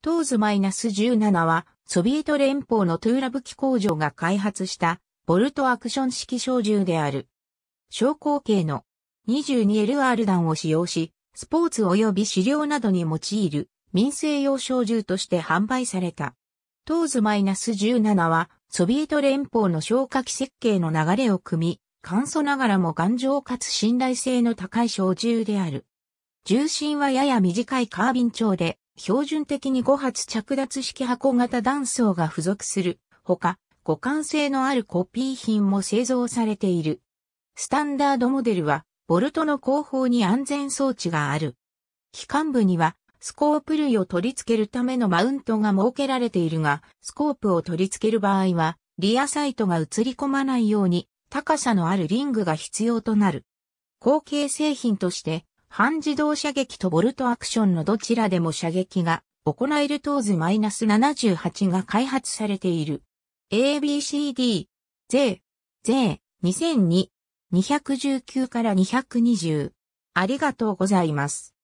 トーズ -17 は、ソビエト連邦のトゥーラブ機工場が開発した、ボルトアクション式小銃である。小口径の 22LR 弾を使用し、スポーツ及び資料などに用いる民生用小銃として販売された。トーズ -17 は、ソビエト連邦の消火器設計の流れを組み、簡素ながらも頑丈かつ信頼性の高い小銃である。重心はやや短いカービン調で、標準的に5発着脱式箱型断層が付属するほか、互換性のあるコピー品も製造されている。スタンダードモデルは、ボルトの後方に安全装置がある。機関部には、スコープ類を取り付けるためのマウントが設けられているが、スコープを取り付ける場合は、リアサイトが映り込まないように、高さのあるリングが必要となる。後継製品として、半自動射撃とボルトアクションのどちらでも射撃が行えるトーズ -78 が開発されている。ABCD、Z、J、2002、219から220。ありがとうございます。